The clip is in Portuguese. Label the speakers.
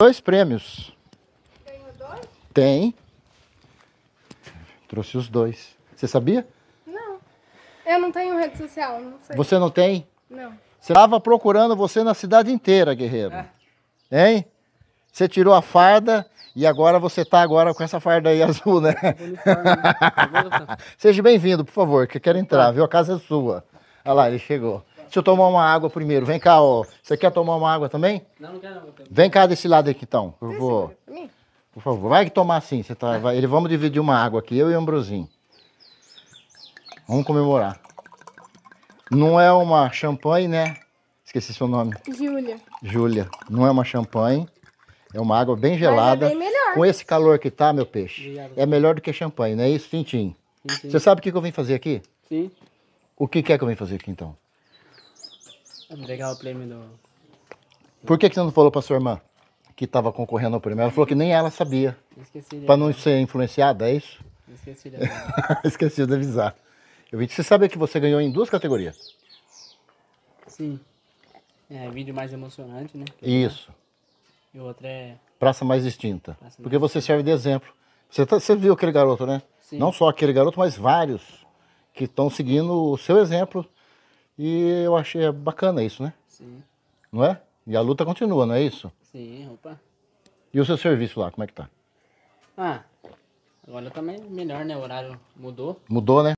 Speaker 1: dois prêmios. dois? Tem. Trouxe os dois. Você sabia? Não. Eu não tenho rede social, não sei. Você não tem? Não. Você estava procurando você na cidade inteira, guerreiro. É. Hein? Você tirou a farda e agora você tá agora com essa farda aí azul, né? Seja bem-vindo, por favor, que eu quero entrar, tá. viu? A casa é sua. Olha lá, ele chegou. Deixa eu tomar uma água primeiro. Vem cá, ó. Você quer tomar uma água também? Não, não quero não. Vem cá desse lado aqui, então. Eu vou... Por favor, vai que tomar sim. Você tá... vai... Ele... Vamos dividir uma água aqui, eu e o Ambrosinho. Vamos comemorar. Não é uma champanhe, né? Esqueci seu nome. Júlia. Júlia. Não é uma champanhe. É uma água bem gelada. Mas é bem melhor. Com esse calor que tá, meu peixe, Obrigado. é melhor do que champanhe, não é isso, Tintim? Você sabe o que, eu vim fazer aqui? Sim. O que, que é que eu vim fazer aqui, então? Legal o prêmio do. Por que, que você não falou pra sua irmã que estava concorrendo ao prêmio? Ela falou que nem ela sabia. Esqueci de Pra não ser influenciada, é isso? Esqueci de avisar. Esqueci de avisar. Eu vi que você sabia que você ganhou em duas categorias. Sim. É, vídeo mais emocionante, né? É isso. E outra é. Praça mais distinta. Praça porque mais você serve de exemplo. Você, tá, você viu aquele garoto, né? Sim. Não só aquele garoto, mas vários que estão seguindo o seu exemplo e eu achei bacana isso, né? Sim. Não é? E a luta continua, não é isso? Sim, opa. E o seu serviço lá, como é que tá? Ah, agora também melhor, né? O horário mudou. Mudou, né?